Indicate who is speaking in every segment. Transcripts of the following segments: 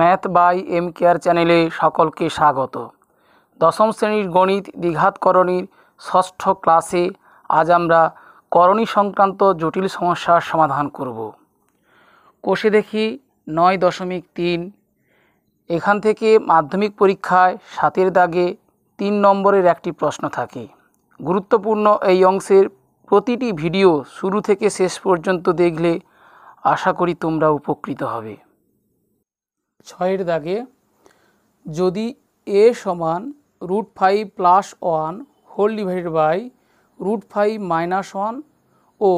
Speaker 1: math by M care চ্যানেলে সকলকে স্বাগত দশম শ্রেণীর গণিত দ্বিঘাতকরণীর ষষ্ঠ ক্লাসে আজ আমরা করণী সংক্রান্ত জটিল সমস্যার সমাধান করব কোষে দেখি নয় দশমিক তিন এখান থেকে মাধ্যমিক পরীক্ষায় সাতের দাগে তিন নম্বরের একটি প্রশ্ন থাকে গুরুত্বপূর্ণ এই অংশের প্রতিটি ভিডিও শুরু থেকে শেষ পর্যন্ত দেখলে আশা করি তোমরা উপকৃত হবে ছয়ের দাগে যদি এ সমান root five plus one whole divided by root five minus one ও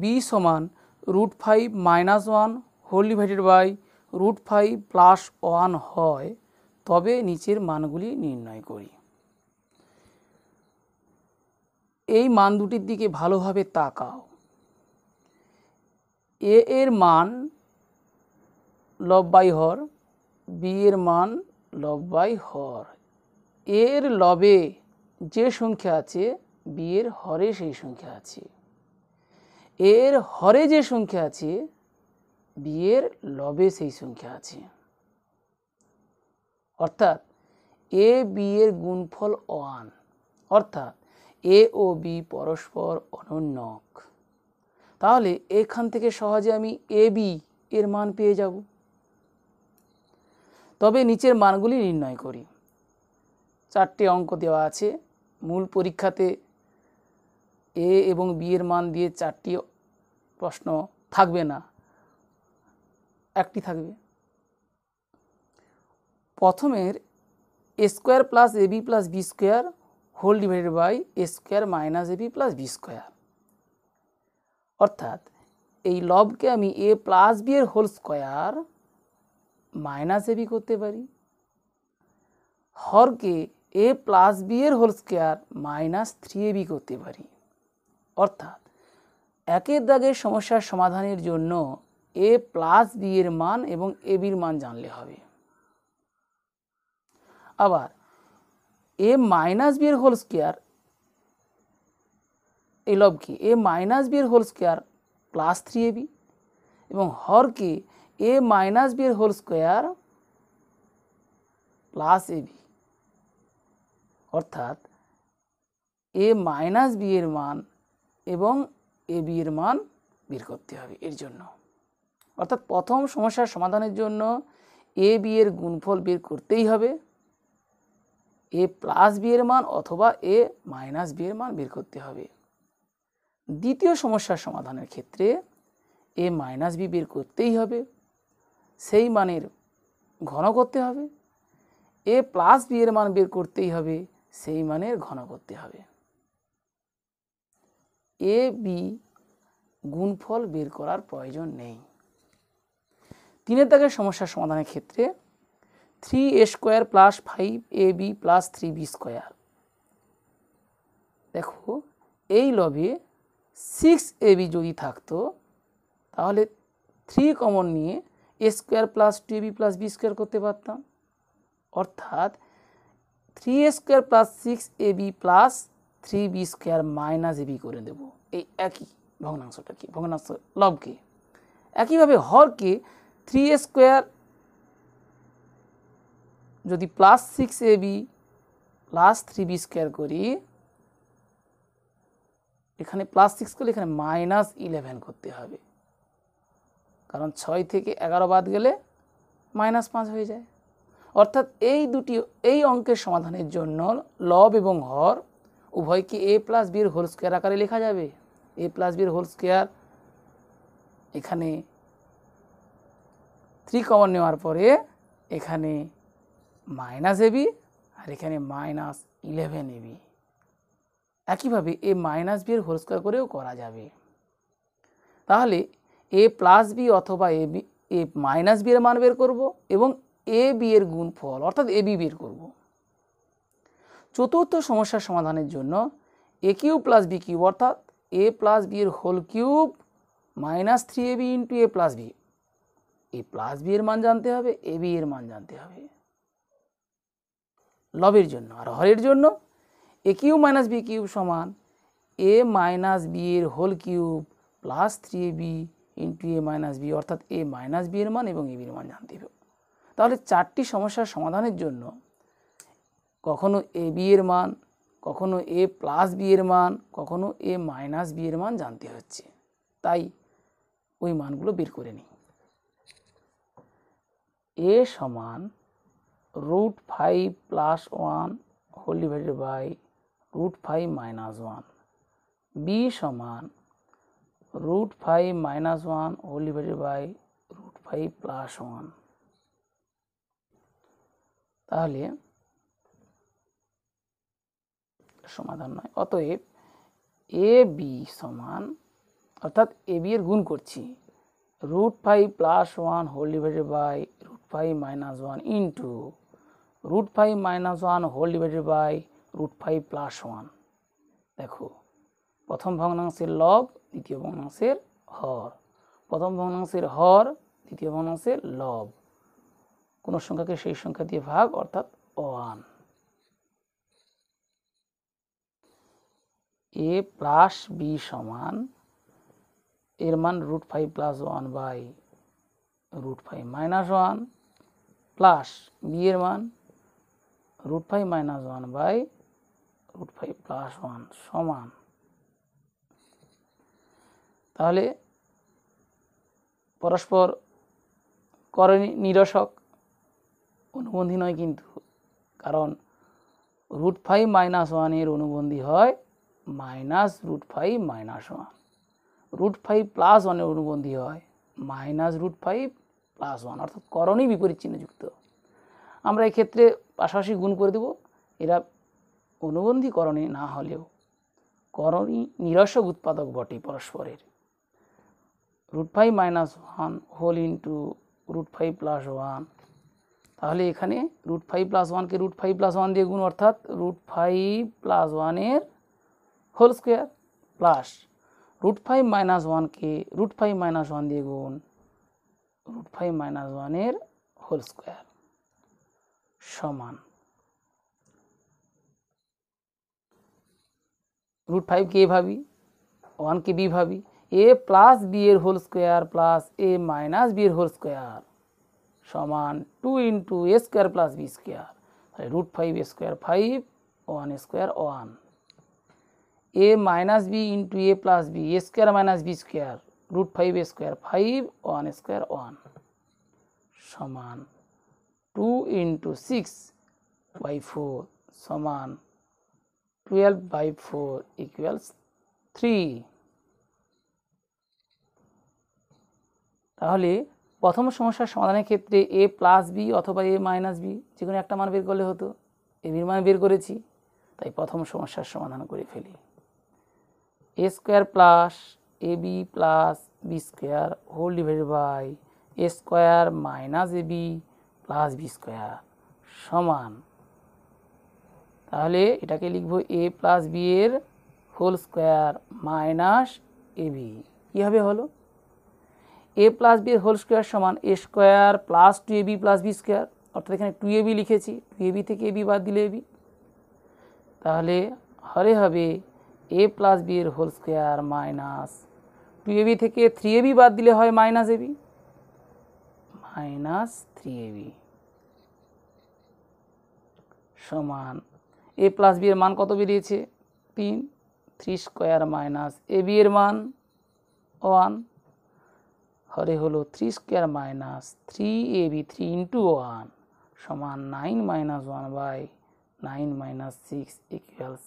Speaker 1: বি সমান root five minus one whole divided by root five plus one হয় তবে নিচের মানগুলি নির্ণয় করি এই মান দুটির দিকে ভালোভাবে তাকাও এ এর মান লব বাই হর বিয়ের মান লব বাই হর এর লবে যে সংখ্যা আছে বিয়ের হরে সেই সংখ্যা আছে এর হরে যে সংখ্যা আছে বিয়ের লবে সেই সংখ্যা আছে অর্থাৎ এ বিয়ের গুণফল ওয়ান অর্থাৎ এ ও বি পরস্পর অনন্যক তাহলে এখান থেকে সহজে আমি এ বি এর মান পেয়ে যাব তবে নিচের মানগুলি নির্ণয় করি চারটে অঙ্ক দেওয়া আছে মূল পরীক্ষাতে এ এবং বি এর মান দিয়ে চারটি প্রশ্ন থাকবে না একটি থাকবে প্রথমের A square plus A B plus B square whole divided by A square minus A B plus B square অর্থাৎ এই লবকে আমি এ প্লাস বি এর whole square minus A B করতে পারি হরকে এ প্লাস বি এর whole square minus three A B করতে পারি অর্থাৎ একের দাগের সমস্যার সমাধানের জন্য এ প্লাস বি এর মান এবং এ বির মান জানলে হবে আবার এ মাইনাস বি এর হোল স্কোয়ার এই লবকে এ মাইনাস বি এর whole square plus three A B এবং হরকে এ মাইনাস বি এর whole square plus A B অর্থাৎ এ মাইনাস বি এর মান এবং এ বি এর মান বের করতে হবে এর জন্য অর্থাৎ প্রথম সমস্যার সমাধানের জন্য এ বি এর গুণফল বের করতেই হবে এ প্লাস বি এর মান অথবা এ মাইনাস বি এর মান বের করতে হবে দ্বিতীয় সমস্যার সমাধানের ক্ষেত্রে এ মাইনাস বি বের করতেই হবে সেই মানের ঘন করতে হবে এ প্লাস বি এর মান বের করতেই হবে সেই মানের ঘন করতে হবে এ বি গুণফল বের করার প্রয়োজন নেই তিনের তাকে সমস্যার সমাধানের ক্ষেত্রে three A square plus five A B plus three B square দেখো এই লবে সিক্স এ বি যদি থাকতো তাহলে থ্রি কমন নিয়ে A square plus two A B plus B square করতে পারতাম অর্থাৎ three A square plus six A B plus three B square minus A B করে দেবো এই একই ভগ্নাংশটাকে ভগ্নাংশ লবকে একইভাবে হরকে থ্রি এ স্কোয়ার যদি plus six A B plus three B square করি এখানে প্লাস সিক্স করলে এখানে মাইনাস ইলেভেন করতে হবে কারণ ছয় থেকে এগারো বাদ গেলে মাইনাস পাঁচ হয়ে যায় অর্থাৎ এই দুটি এই অঙ্কের সমাধানের জন্য লব এবং হর উভয়কে এ প্লাস বির হোল স্কোয়ার আকারে লেখা যাবে এ প্লাস বির হোল স্কোয়ার এখানে থ্রি কমন নেওয়ার পরে এখানে মাইনাস এবি আর এখানে মাইনাস ইলেভেন এবি একইভাবে এ মাইনাস বি এর হোল স্কোয়ার করেও করা যাবে তাহলে এ প্লাস বি অথবা A B A minus B এর মান বের করব এবং এ বি এর গুণ ফল অর্থাৎ এ বি বের করব চতুর্থ সমস্যার সমাধানের জন্য A cube plus B cube অর্থাৎ এ প্লাস বি এর whole cube minus three A B into A plus B A plus B এর মান জানতে হবে এ বি এর মান জানতে হবে লবের জন্য আর হরের জন্য A cube minus B cube সমান এ মাইনাস বি এর whole cube plus three A B into A minus B অর্থাৎ এ মাইনাস বি এর মান এবং এ বির মান জানতে হবে তাহলে চারটি সমস্যার সমাধানের জন্য কখনো এ বি এর মান কখনো এ প্লাস বি এর মান কখনো এ মাইনাস বি এর মান জানতে হচ্ছে তাই ওই মানগুলো বের করে নিই এ সমান root five plus one whole divided by root five minus one B সমান root 5 minus 1 all divided by root 5 plus 1 তাহলে সমাধান নয় অতএব এ বি সমান অর্থাৎ এ বি এর গুণ করছি root five plus one whole divided by root five minus one into root five minus one whole divided by root five plus one দেখো প্রথম ভগ্নাংশের লব দ্বিতীয় ভগ্নাংশের হর প্রথম ভগ্নাংশের হর দ্বিতীয় ভগ্নাংশের লব কোনো সংখ্যাকে সেই সংখ্যা দিয়ে ভাগ অর্থাৎ ওয়ান এ প্লাস বি সমান এর মান root five plus one by root five minus one plus B এর মান root five minus one by root five plus one সমান তাহলে পরস্পর কর নিরসক অনুবন্ধী নয় কিন্তু কারণ রুট ফাইভ মাইনাস ওয়ানের অনুবন্ধী হয় minus root five minus one root five plus ওয়ানের অনুবন্ধী হয় minus root five plus one অর্থাৎ করণই বিপরীত যুক্ত আমরা এক্ষেত্রে পাশাপাশি গুণ করে দেব এরা অনুবন্ধী করণে না হলেও করণই নিরসক উৎপাদক বটে পরস্পরের root five minus one whole into root five plus one তাহলে এখানে রুট ফাইভ প্লাস ওয়ানকে রুট ফাইভ প্লাস ওয়ান দিয়ে গুণ অর্থাৎ রুট ফাইভ প্লাস ওয়ানের whole square plus root five minus ওয়ানকে রুট ফাইভ মাইনাস ওয়ান দিয়ে গুণ রুট ফাইভ মাইনাস ওয়ানের হোল স্কোয়ার সমান রুট ফাইভকে এ ভাবি ওয়ানকে বি ভাবি ए प्लस बी एर whole square plus A minus बर होल स्कोर समान two into A square plus B square root five A square five one square one A minus B into A plus B A square minus B square root five A square five one square one समान two into six four समान twelve बोर equals three তাহলে প্রথম সমস্যার সমাধানের ক্ষেত্রে এ plus B অথবা এ minus B যে কোনো একটা মান বের করলে হতো এ বির মান বের করেছি তাই প্রথম সমস্যার সমাধান করে ফেলি A square plus A B plus B square whole divide by A square minus A B plus B square সমান তাহলে এটাকে লিখব এ প্লাস বি এর whole square minus A B কীভাবে হলো A plus B whole square সমান A square plus two A B plus B square অর্থাৎ এখানে টু এ বি লিখেছি টু এ বি থেকে এ বি বাদ দিলে এ বি তাহলে হরে হবে এ প্লাস বি এর whole square minus two A B থেকে থ্রি এ বি বাদ দিলে হয় minus A B minus three A B সমান এ প্লাস বি এর মান কত বেরিয়েছে তিন three square minus A B এর মান ওয়ান হরে হলো three square minus three A B three into one সমান nine minus one by nine minus six equals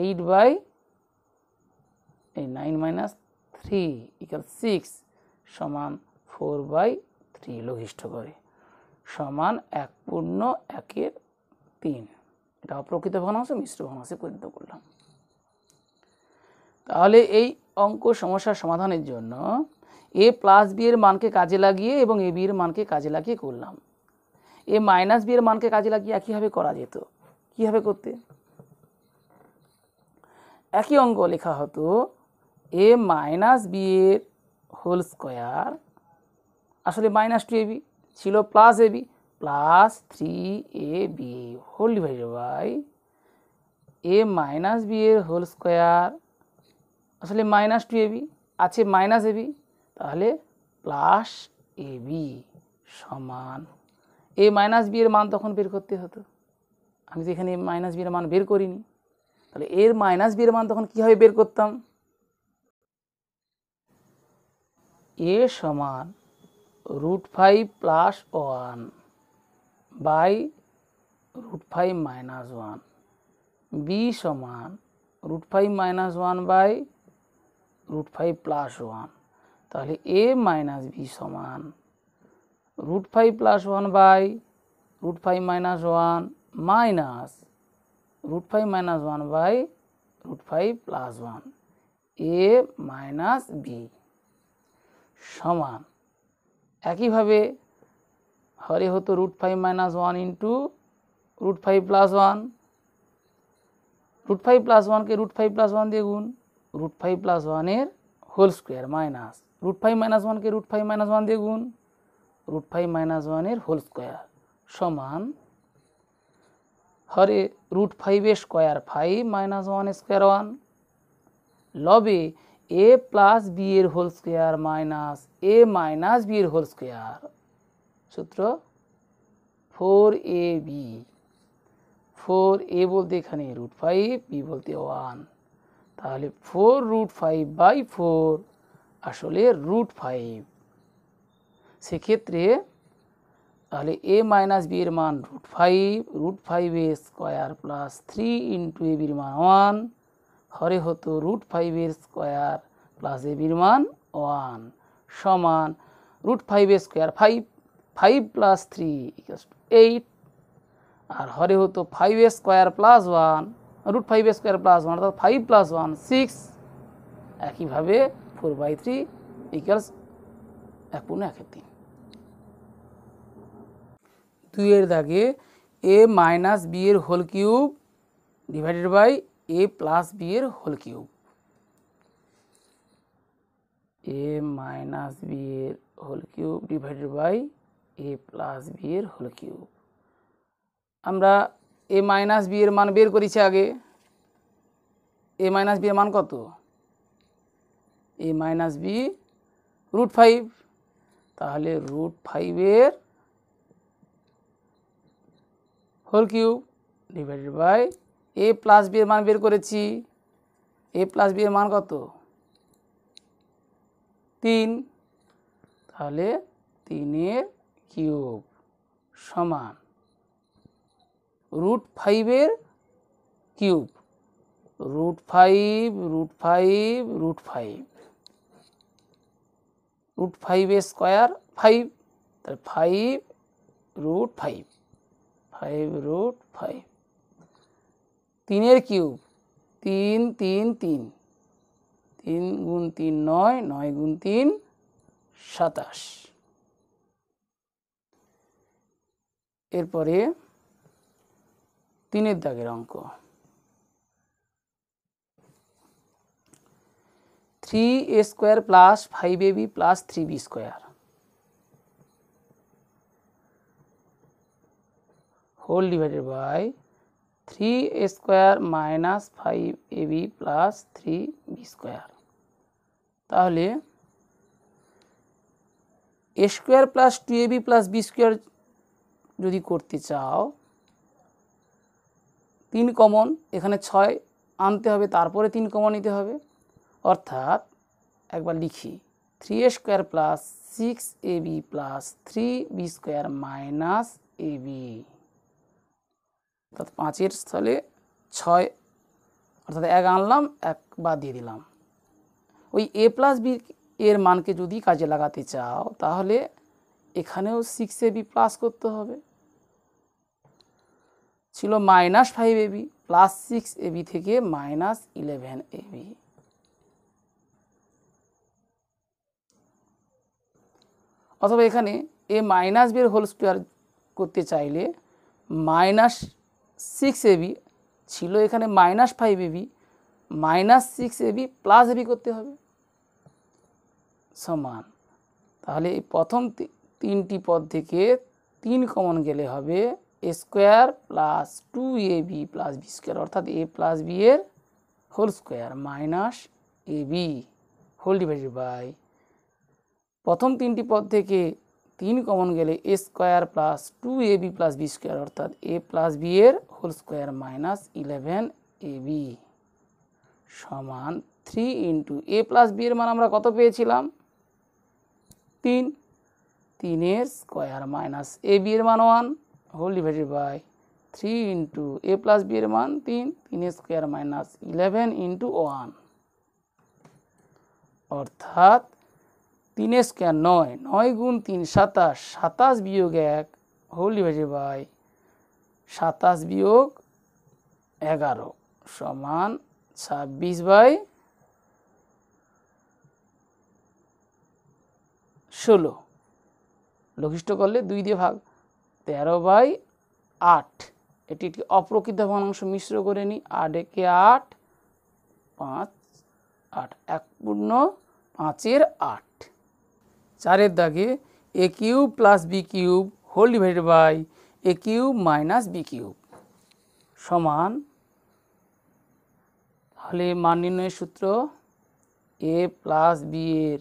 Speaker 1: eight by এই nine minus three equal six সমান ফোর বাই থ্রি লঘিষ্ঠ করে সমান এক পূর্ণ একের তিন এটা অপ্রকৃত ভগ্নাংশ মিশ্র ভগ্নাংশে পরিণত করলাম তাহলে এই অঙ্ক সমস্যার সমাধানের জন্য এ প্লাস বি এর মানকে কাজে লাগিয়ে এবং এ বি এর মানকে কাজে লাগিয়ে করলাম এ মাইনাস বি এর মানকে কাজে লাগিয়ে একইভাবে করা যেত কীভাবে করতে একই অঙ্গ লেখা হতো এ মাইনাস বি এর হোল স্কোয়ার আসলে মাইনাস টু এ বি ছিল plus A B plus three A B whole divided by A minus B এর হোল স্কোয়ার আসলে মাইনাস টু এ বি আছে মাইনাস এ বি তাহলে plus A B সমান A minus B এর মান তখন বের করতে হতো আমি তো এখানে মাইনাস বি এর মান বের করিনি তাহলে এর মাইনাস বি এর মান তখন কীভাবে বের করতাম এ সমান root five plus one by root five minus one B সমান root five minus one by root five plus one তাহলে এ মাইনাস বি সমান root five plus one by root five minus one minus root five minus one by root five plus one A minus B সমান একইভাবে হরে হতো root five minus one into root five plus one root five plus ওয়ানকে root five plus one দিয়ে গুণ root five plus ওয়ানের whole square minus root five minus ওয়ানকে root five minus one দিয়ে গুণ রুট ফাইভ মাইনাস ওয়ানের whole square সমান হরে root five square five minus one square one লবে এ প্লাস বি এর whole square minus A minus B এর whole square সূত্র four A B four A বলতে এখানে রুট ফাইভ বি বলতে ওয়ান তাহলে four root five by four আসলে root five সেক্ষেত্রে তাহলে এ মাইনাস বি এর মান root five root five A square plus three into A বির মান ওয়ান হরে হতো রুট ফাইভ এর স্কোয়ার প্লাস এ বির মান ওয়ান সমান root five A square five five plus three eight আর হরে হতো five A square plus one root five A square plus one অর্থাৎ ফাইভ প্লাস ওয়ান সিক্স একইভাবে फोर बाई थ्री ইকালস এক পূর্ণ একের তিন দুইয়ের দাগে এ মাইনাস বি এর whole cube divided by A plus B এর whole cube A minus B এর whole cube divided by A plus B এর হোল কিউব আমরা এ মাইনাস বি এর মান বের করেছি আগে এ মাইনাস বি এর মান কত A minus B root five তাহলে রুট ফাইভের whole cube divided by A plus B এর মান বের করেছি এ প্লাস বি এর মান কত তিন তাহলে তিনের কিউব সমান রুট ফাইভের cube root five root five root five root five A square five তাহলে five root five five root five তিনের কিউব তিন তিন তিন তিন গুণ তিন নয় নয় গুণ তিন সাতাশ এরপরে তিনের দাগের অঙ্ক three A square plus five A B plus three B square whole divided by three A square minus five A B plus three B square তাহলে A square plus two A B plus B square যদি করতে চাও তিন common এখানে ছয় আনতে হবে তারপরে তিন কমন নিতে হবে অর্থাৎ একবার লিখি three A square plus six A B plus three B square minus A B অর্থাৎ পাঁচের স্থলে ছয় অর্থাৎ এক আনলাম এক বাদ দিয়ে দিলাম ওই এ প্লাস বি এর মানকে যদি কাজে লাগাতে চাও তাহলে এখানেও সিক্স এ বি প্লাস করতে হবে ছিল minus five AB plus six A B থেকে মাইনাস ইলেভেন এ বি অথবা এখানে এ মাইনাস বিয়ের হোল স্কোয়ার করতে চাইলে মাইনাস সিক্স এবি ছিল এখানে minus five AB minus six AB plus AB করতে হবে সমান তাহলে এই প্রথম তিনটি পদ থেকে তিন কমন গেলে হবে A square plus two A B plus B square অর্থাৎ এ প্লাস বি এর whole square minus A B whole divided by প্রথম তিনটি পদ থেকে তিন কমন গেলে A square plus two A B plus B square অর্থাৎ এ প্লাস বি এর whole square minus eleven A B সমান three into A plus B এর মান আমরা কত পেয়েছিলাম তিন তিনের স্কোয়ার মাইনাস এ বি এর মান one whole divided by three into A plus B এর মান তিন তিনের square minus eleven into one অর্থাৎ তিন স্কোয়ার নয় নয় গুণ তিন সাতাশ সাতাশ বিয়োগ এক হোল ডিভাইডেড বাই সাতাশ বিয়োগ এগারো সমান ছাব্বিশ বাই ষোলো লঘিষ্ঠ করলে দুই দিয়ে ভাগ তেরো বাই আট এটি একটি অপ্রকৃত ভগ্নাংশ মিশ্র করে নিই আট একে আট পাঁচ আট এক পূর্ণ পাঁচের আট চারের দাগে A cube plus B cube whole divided by A cube minus B cube সমান তাহলে মান নির্ণয়ের সূত্র এ প্লাস বি এর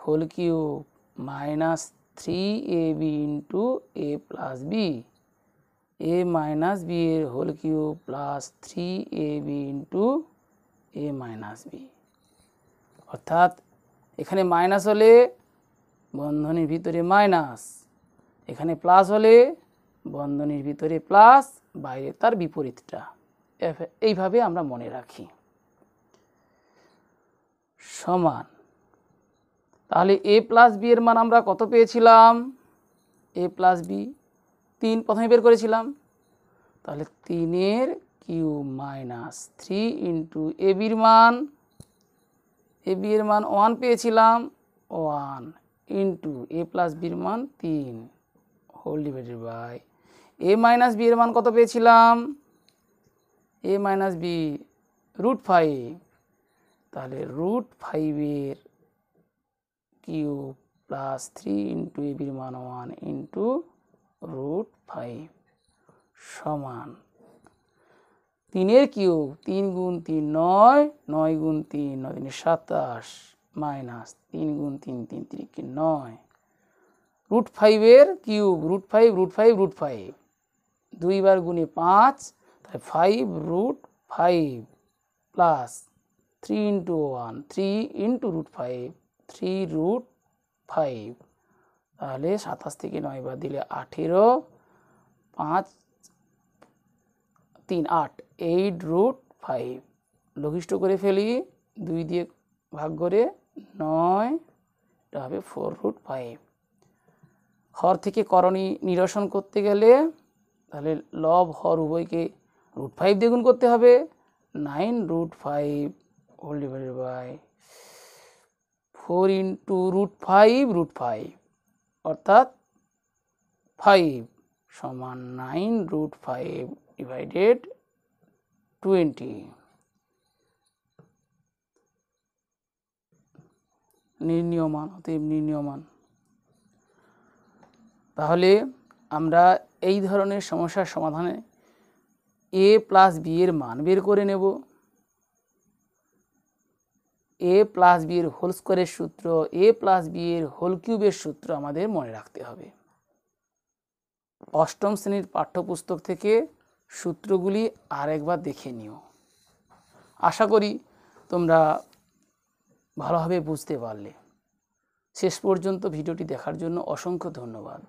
Speaker 1: whole cube minus three A B into A plus B A minus B এর whole cube plus three A B into A minus B অর্থাৎ এখানে minus হলে বন্ধনীর ভিতরে মাইনাস এখানে প্লাস হলে বন্ধনীর ভিতরে প্লাস বাইরে তার বিপরীতটা এইভাবে আমরা মনে রাখি সমান তাহলে এ প্লাস বি এর মান আমরা কত পেয়েছিলাম এ প্লাস বি তিন প্রথমে বের করেছিলাম তাহলে তিনের cube minus three into A বির মান এ বি এর মান ওয়ান পেয়েছিলাম ওয়ান ইন্টু এ প্লাস বির মান তিন whole divided by A minus B এর মান কত পেয়েছিলাম A minus B root five তাহলে রুট ফাইভের cube plus three into A বির মান ওয়ান ইন্টু রুট ফাইভ সমান তিনের কিউব তিন গুণ তিন নয় নয় গুণ তিন নয় তিনের সাতাশ মাইনাস তিন গুণ তিন তিন তিরিকে নয় রুট ফাইভের cube root five root five root five দুইবার গুণে পাঁচ তাই five root five plus three into one three into root five three root five তাহলে সাতাশ থেকে নয় বার দিলে আঠেরো পাঁচ তিন আট এইট রুট ফাইভ লঘিষ্ঠ করে ফেলি দুই দিয়ে ভাগ করে নয় এটা হবে ফোর রুট ফাইভ হর থেকে করণী নিরসন করতে গেলে তাহলে লব হর উভয়কে রুট ফাইভ দ্বিগুণ করতে হবে nine root five whole divided by four into root five root five অর্থাৎ ফাইভ সমান nine root five divided twenty নির্ণীয়মান অতএব নির্ণীয়মান তাহলে আমরা এই ধরনের সমস্যার সমাধানে এ প্লাস বি এর মান বের করে নেব এ প্লাস বি এর হোল স্কোয়ারের সূত্র এ প্লাস বি এর হোল কিউবের সূত্র আমাদের মনে রাখতে হবে অষ্টম শ্রেণীর পাঠ্যপুস্তক থেকে সূত্রগুলি আরেকবার দেখে নিও আশা করি তোমরা ভালোভাবে বুঝতে পারলে শেষ পর্যন্ত ভিডিওটি দেখার জন্য অসংখ্য ধন্যবাদ